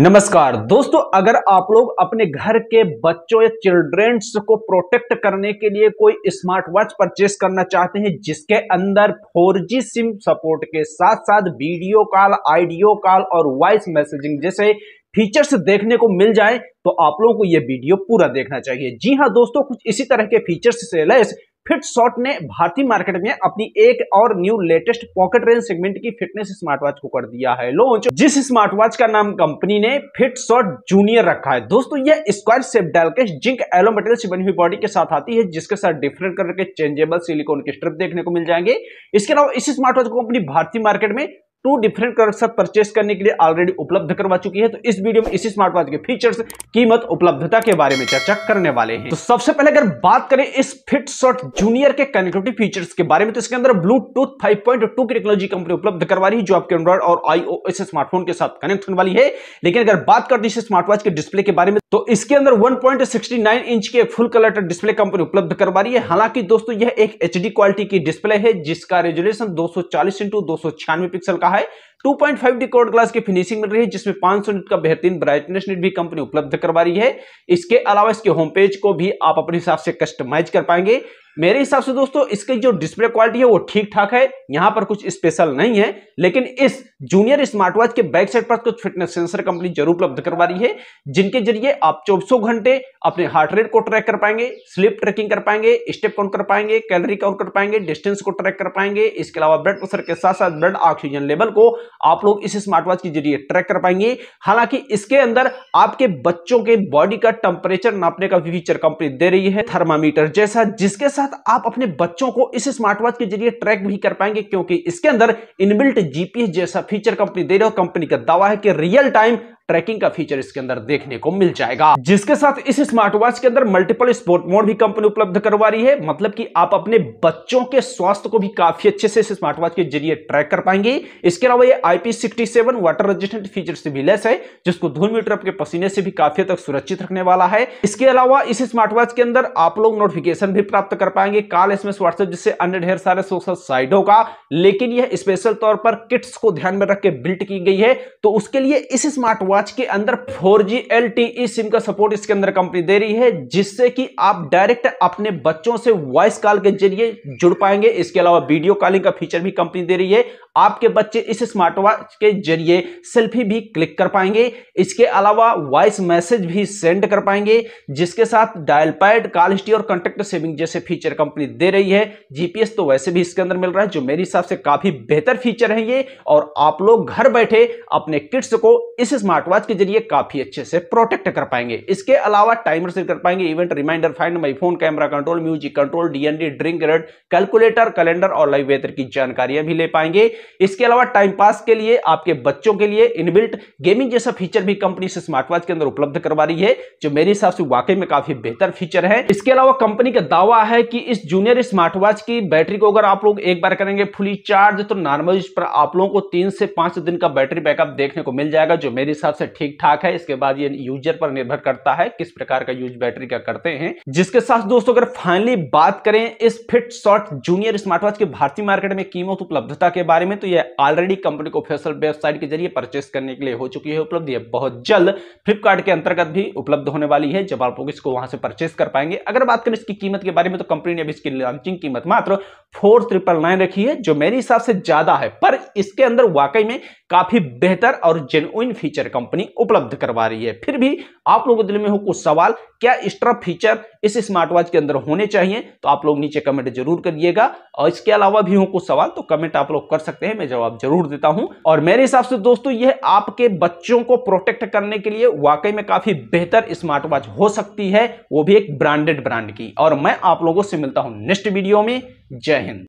नमस्कार दोस्तों अगर आप लोग अपने घर के बच्चों या चिल्ड्रेंस को प्रोटेक्ट करने के लिए कोई स्मार्ट वॉच परचेस करना चाहते हैं जिसके अंदर 4G सिम सपोर्ट के साथ साथ वीडियो कॉल आइडियो कॉल और वॉइस मैसेजिंग जैसे फीचर्स देखने को मिल जाए तो आप लोगों को यह वीडियो पूरा देखना चाहिए जी हाँ दोस्तों कुछ इसी तरह के फीचर्स से लेस फिट शॉट ने भारतीय मार्केट में अपनी एक और new latest pocket range segment की फिटनेस स्मार्ट वॉच को कर दिया है लॉन्च जिस स्मार्ट वॉच का नाम कंपनी ने फिट शॉट जूनियर रखा है दोस्तों यह स्क्वायर शेप डाल के जिंक एलो मटेरियल से बनी हुई बॉडी के साथ आती है जिसके साथ डिफरेंट कलर के चेंजेबल सिलिकॉन के स्ट्रिप देखने को मिल जाएंगे इसके अलावा इस स्मार्ट वॉच को अपनी भारतीय मार्केट में टू डिफरेंट कलर साथ परचेस करने के लिए ऑलरेडी उपलब्ध करवा चुकी है तो इस वीडियो में इसी स्मार्ट वॉच के फीचर्स कीमत उपलब्धता के बारे में चर्चा करने वाले हैं तो सबसे पहले अगर बात करें इस फिट शॉट जूनियर के कनेक्टिविटी फीचर्स के बारे में तो इसके अंदर ब्लूटूथ 5.2 की टेक्नोलॉजी कंपनी उपलब्ध करवा रही है जो आपके एंड्रॉइड और आईओ स्मार्टफोन के साथ कनेक्ट होने वाली है लेकिन अगर बात करते हैं स्मार्ट वॉच के डिस्प्ले के बारे में तो इसके अंदर वन इंच के फुल कलर डिस्प्ले कंपनी उपलब्ध करवा रही है हालांकि दोस्तों यह एक एच क्वालिटी की डिस्प्ले है जिसका रेजुलेशन दो सौ चालीस पिक्सल का का है 2.5 डी कोड ग्लास की फिनिशिंग मिल रही है जिसमें 500 सौ का बेहतरीन ब्राइटनेस नीट भी कंपनी उपलब्ध करवा रही है इसके अलावा इसके होम पेज को भी आप अपने हिसाब से कस्टमाइज कर पाएंगे मेरे हिसाब से दोस्तों इसकी जो डिस्प्ले क्वालिटी है वो ठीक ठाक है यहाँ पर कुछ स्पेशल नहीं है लेकिन इस जूनियर स्मार्ट वॉच के बैक साइड पर कुछ फिटनेस सेंसर कंपनी जरूर उपलब्ध करवा रही है जिनके जरिए आप चौबीसों घंटे अपने हार्ट रेट को ट्रैक कर पाएंगे स्लिप ट्रैकिंग कर पाएंगे स्टेप काउंट कर पाएंगे कैलरी काउंट कर पाएंगे डिस्टेंस को ट्रैक कर पाएंगे इसके अलावा ब्लड प्रेशर के साथ साथ ब्लड ऑक्सीजन लेवल को आप लोग इस स्मार्ट वॉच के जरिए ट्रैक कर पाएंगे हालांकि इसके अंदर आपके बच्चों के बॉडी का टेम्परेचर नापने का फीचर कंपनी दे रही है थर्मामीटर जैसा जिसके साथ साथ आप अपने बच्चों को इस स्मार्ट वॉच के जरिए ट्रैक भी कर पाएंगे क्योंकि इसके अंदर इनबिल्ट जीपीएस जैसा फीचर कंपनी दे रही है कंपनी का दावा है कि रियल टाइम ट्रैकिंग का फीचर इसके अंदर देखने को मिल जाएगा जिसके साथ इस स्मार्ट वॉच के अंदर मल्टीपल स्पोर्ट मोड भी कंपनी उपलब्ध करवा रही है मतलब कि आप अपने बच्चों के स्वास्थ्य को भी काफी अच्छे से इस स्मार्ट वॉच के जरिए ट्रैक कर पाएंगे इसके अलावा ये IP sixty seven water resistant feature से भी लेस है जिसको धूल मीटर आपके पसीने से भी काफी तक सुरक्षित रखने वाला है इसके अलावा इस स्मार्ट वॉच के अंदर आप लोग नोटिफिकेशन भी प्राप्त कर पाएंगे काल इसमें व्हाट्सएप जिससे अन्य ढेर सारे सोशल साइट होगा लेकिन यह स्पेशल तौर पर किट्स को ध्यान में रख के बिल्ट की गई है तो उसके लिए इस स्मार्ट वॉच वॉच के अंदर 4G LTE सिम का सपोर्ट इसके अंदर कंपनी दे रही है जिससे कि आप डायरेक्ट अपने बच्चों से वॉइस कॉल के जरिए जुड़ पाएंगे इसके अलावा वीडियो कॉलिंग का फीचर भी कंपनी दे रही है आपके बच्चे इस स्मार्ट वॉच के जरिए सेल्फी भी क्लिक कर पाएंगे इसके अलावा वॉइस मैसेज भी सेंड कर पाएंगे जिसके साथ डायल पैड कॉल हिस्ट्री और कॉन्टेक्ट सेविंग जैसे फीचर कंपनी दे रही है जीपीएस तो वैसे भी इसके अंदर मिल रहा है जो मेरे हिसाब से काफी बेहतर फीचर है ये और आप लोग घर बैठे अपने किड्स को इस स्मार्ट वॉच के जरिए काफी अच्छे से प्रोटेक्ट कर पाएंगे इसके अलावा टाइमर सेट कर पाएंगे event reminder find my phone camera control music control DND drink red calculator calendar और लाइव वेदर की जानकारियां भी ले पाएंगे इसके अलावा टाइम पास के लिए आपके बच्चों के लिए इनबिल्ट गेमिंग जैसा फीचर भी कंपनी से स्मार्ट वॉच के अंदर उपलब्ध करवा रही है जो मेरे हिसाब से वाकई में काफी बेहतर फीचर है इसके अलावा कंपनी का दावा है कि इस जूनियर स्मार्ट वॉच की बैटरी को अगर आप लोग एक बार करेंगे फुली चार्ज तो नॉर्मल पर आप लोगों को तीन से पांच दिन का बैटरी बैकअप देखने को मिल जाएगा जो मेरे हिसाब से ठीक ठाक है इसके बाद ये यूजर पर निर्भर करता है किस प्रकार का यूज बैटरी का करते हैं जिसके साथ दोस्तों अगर फाइनली बात करें इस fit short junior smart watch के भारतीय मार्केट में कीमत उपलब्धता के बारे में तो ये ऑलरेडी कंपनी को ऑफिशियल वेबसाइट के जरिए परचेस करने के लिए हो चुकी है उपलब्ध ये बहुत जल्द फ्लिपकार्ट के अंतर्गत भी उपलब्ध होने वाली है जब आप लोग इसको वहां से परचेस कर पाएंगे अगर बात करें इसकी कीमत के बारे में तो कंपनी ने अभी इसकी लॉन्चिंग कीमत मात्र फोर ट्रिपल नाइन रखी है जो मेरे हिसाब से ज्यादा है पर इसके अंदर वाकई में काफी बेहतर और जेनुइन फीचर कंपनी उपलब्ध करवा रही है फिर भी आप लोगों के दिल में हो कुछ सवाल क्या एक्स्ट्रा फीचर इस स्मार्ट वॉच के अंदर होने चाहिए तो आप लोग नीचे कमेंट जरूर करिएगा और इसके अलावा भी हो कुछ सवाल तो कमेंट आप लोग कर सकते हैं मैं जवाब जरूर देता हूं और मेरे हिसाब से दोस्तों यह आपके बच्चों को प्रोटेक्ट करने के लिए वाकई में काफी बेहतर स्मार्ट वॉच हो सकती है वो भी एक ब्रांडेड ब्रांड की और मैं आप लोगों से मिलता हूं नेक्स्ट वीडियो में जय हिंद